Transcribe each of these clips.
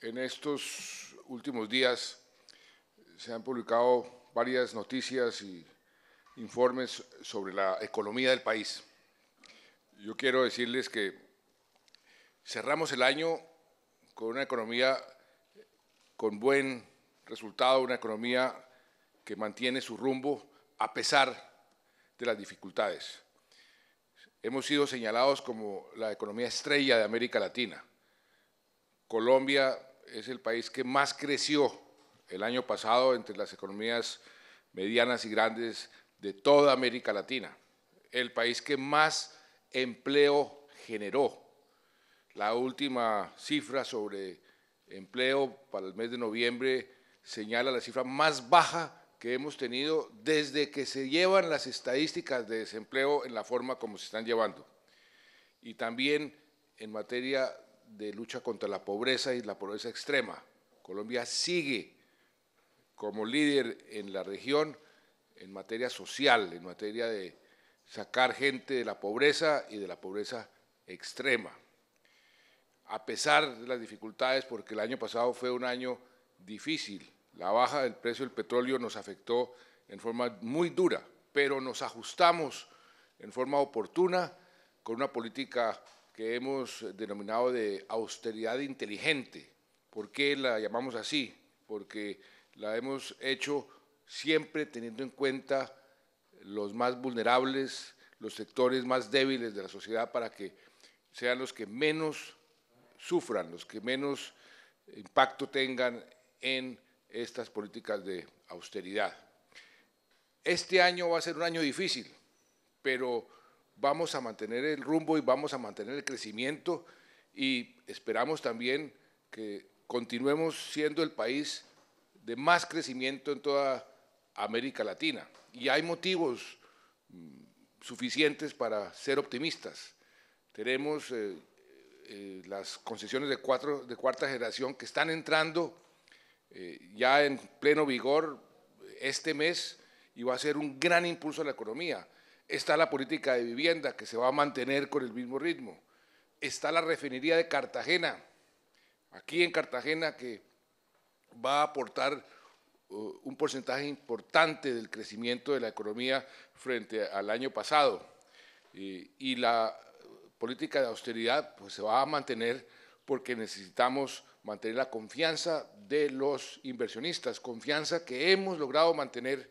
En estos últimos días se han publicado varias noticias y informes sobre la economía del país. Yo quiero decirles que cerramos el año con una economía con buen resultado, una economía que mantiene su rumbo a pesar de las dificultades hemos sido señalados como la economía estrella de América Latina. Colombia es el país que más creció el año pasado entre las economías medianas y grandes de toda América Latina, el país que más empleo generó. La última cifra sobre empleo para el mes de noviembre señala la cifra más baja que hemos tenido desde que se llevan las estadísticas de desempleo en la forma como se están llevando. Y también en materia de lucha contra la pobreza y la pobreza extrema. Colombia sigue como líder en la región en materia social, en materia de sacar gente de la pobreza y de la pobreza extrema. A pesar de las dificultades, porque el año pasado fue un año difícil, la baja del precio del petróleo nos afectó en forma muy dura, pero nos ajustamos en forma oportuna con una política que hemos denominado de austeridad inteligente. ¿Por qué la llamamos así? Porque la hemos hecho siempre teniendo en cuenta los más vulnerables, los sectores más débiles de la sociedad para que sean los que menos sufran, los que menos impacto tengan en estas políticas de austeridad. Este año va a ser un año difícil, pero vamos a mantener el rumbo y vamos a mantener el crecimiento y esperamos también que continuemos siendo el país de más crecimiento en toda América Latina. Y hay motivos mm, suficientes para ser optimistas. Tenemos eh, eh, las concesiones de, de cuarta generación que están entrando eh, ya en pleno vigor este mes y va a ser un gran impulso a la economía. Está la política de vivienda que se va a mantener con el mismo ritmo. Está la refinería de Cartagena, aquí en Cartagena, que va a aportar uh, un porcentaje importante del crecimiento de la economía frente al año pasado. Y, la política de austeridad pues, se va a mantener porque necesitamos mantener la confianza de los inversionistas, confianza que hemos logrado mantener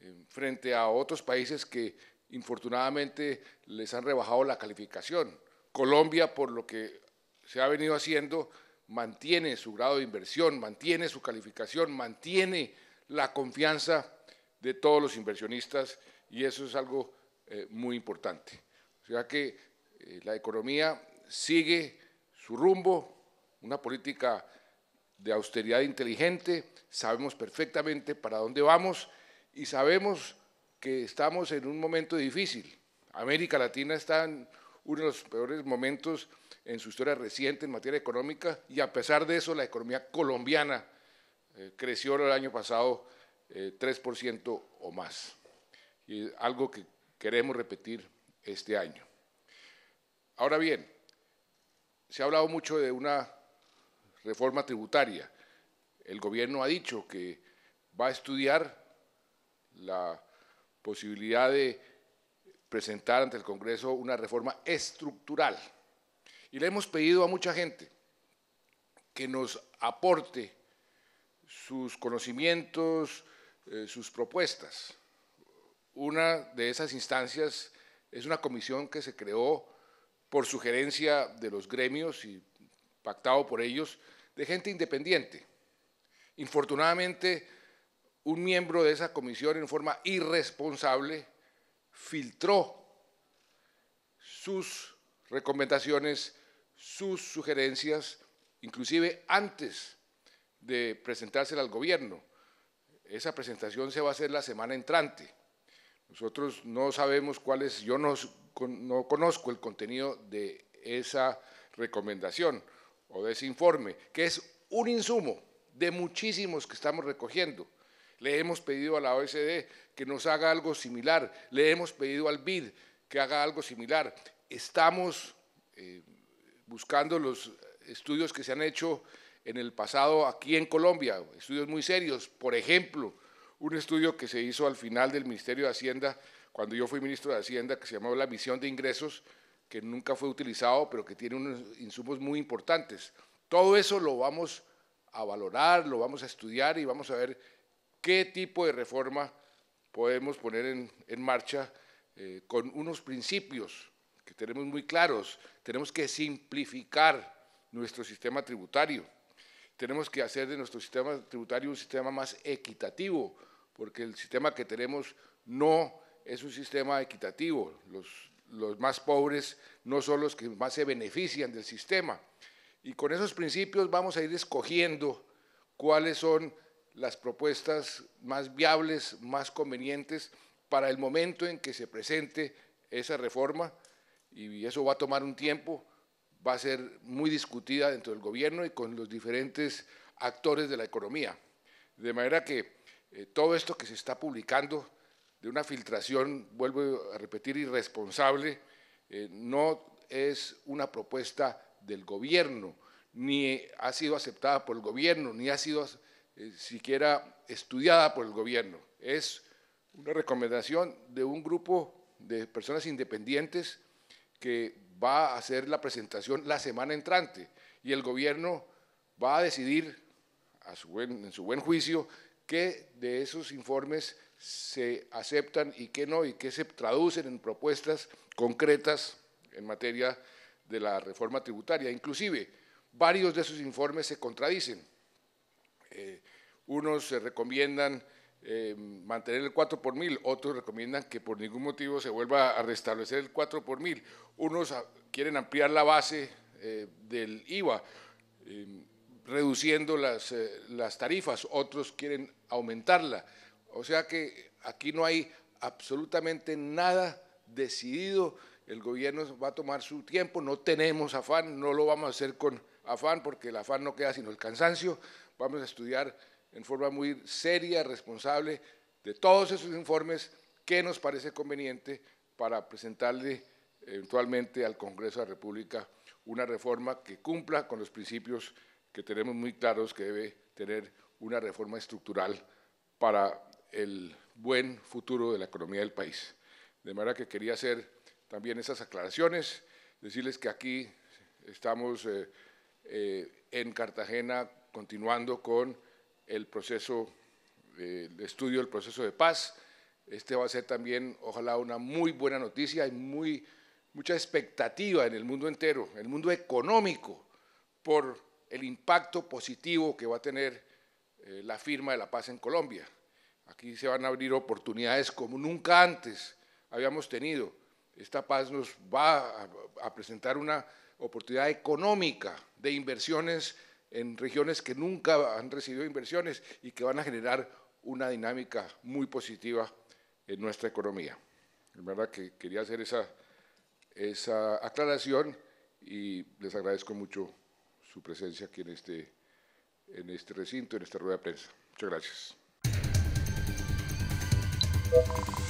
eh, frente a otros países que infortunadamente les han rebajado la calificación. Colombia, por lo que se ha venido haciendo, mantiene su grado de inversión, mantiene su calificación, mantiene la confianza de todos los inversionistas y eso es algo eh, muy importante. O sea que eh, la economía sigue su rumbo, una política de austeridad inteligente, sabemos perfectamente para dónde vamos y sabemos que estamos en un momento difícil. América Latina está en uno de los peores momentos en su historia reciente en materia económica y a pesar de eso la economía colombiana eh, creció el año pasado 3% eh, o más. Y algo que queremos repetir este año. Ahora bien, se ha hablado mucho de una reforma tributaria. El gobierno ha dicho que va a estudiar la posibilidad de presentar ante el Congreso una reforma estructural. Y le hemos pedido a mucha gente que nos aporte sus conocimientos, eh, sus propuestas. Una de esas instancias es una comisión que se creó por sugerencia de los gremios y pactado por ellos, de gente independiente. Infortunadamente, un miembro de esa comisión en forma irresponsable filtró sus recomendaciones, sus sugerencias, inclusive antes de presentársela al gobierno. Esa presentación se va a hacer la semana entrante. Nosotros no sabemos cuáles, yo no conozco el contenido de esa recomendación o de ese informe, que es un insumo de muchísimos que estamos recogiendo. Le hemos pedido a la OSD que nos haga algo similar, le hemos pedido al BID que haga algo similar. Estamos eh, buscando los estudios que se han hecho en el pasado aquí en Colombia, estudios muy serios. Por ejemplo, un estudio que se hizo al final del Ministerio de Hacienda, cuando yo fui ministro de Hacienda, que se llamaba La Misión de Ingresos, que nunca fue utilizado, pero que tiene unos insumos muy importantes. Todo eso lo vamos a valorar, lo vamos a estudiar y vamos a ver qué tipo de reforma podemos poner en, marcha eh, con unos principios que tenemos muy claros. Tenemos que simplificar nuestro sistema tributario. Tenemos que hacer de nuestro sistema tributario un sistema más equitativo, porque el sistema que tenemos no es un sistema equitativo. Los los más pobres no son los que más se benefician del sistema. Y con esos principios vamos a ir escogiendo cuáles son las propuestas más viables, más convenientes para el momento en que se presente esa reforma y eso va a tomar un tiempo, va a ser muy discutida dentro del gobierno y con los diferentes actores de la economía. De manera que eh, todo esto que se está publicando de una filtración, vuelvo a repetir, irresponsable, eh, no es una propuesta del gobierno, ni ha sido aceptada por el gobierno, ni ha sido eh, siquiera estudiada por el gobierno. Es una recomendación de un grupo de personas independientes que va a hacer la presentación la semana entrante y el gobierno va a decidir en su buen juicio qué de esos informes se aceptan y qué no, y qué se traducen en propuestas concretas en materia de la reforma tributaria. Inclusive, varios de esos informes se contradicen. Eh, unos se recomiendan eh, mantener el 4 por mil, otros recomiendan que por ningún motivo se vuelva a restablecer el 4 por mil, unos quieren ampliar la base eh, del IVA, reduciendo las tarifas, otros quieren aumentarla. O sea que aquí no hay absolutamente nada decidido, el gobierno va a tomar su tiempo, no tenemos afán, no lo vamos a hacer con afán porque el afán no queda sino el cansancio, vamos a estudiar en forma muy seria, responsable, de todos esos informes que nos parece conveniente para presentarle eventualmente al Congreso de la República una reforma que cumpla con los principios que tenemos muy claros que debe tener una reforma estructural para el buen futuro de la economía del país. De manera que quería hacer también esas aclaraciones, decirles que aquí estamos eh, eh, en Cartagena continuando con el proceso, eh, de estudio del proceso de paz. Este va a ser también, ojalá, una muy buena noticia. Hay muy, mucha expectativa en el mundo entero, en el mundo económico, por el impacto positivo que va a tener la firma de la paz en Colombia. Aquí se van a abrir oportunidades como nunca antes habíamos tenido. Esta paz nos va a, presentar una oportunidad económica de inversiones en regiones que nunca han recibido inversiones y que van a generar una dinámica muy positiva en nuestra economía. Es verdad que quería hacer esa, esa aclaración y les agradezco mucho su presencia aquí en este, en este recinto, en esta rueda de prensa. Muchas gracias. Thank you.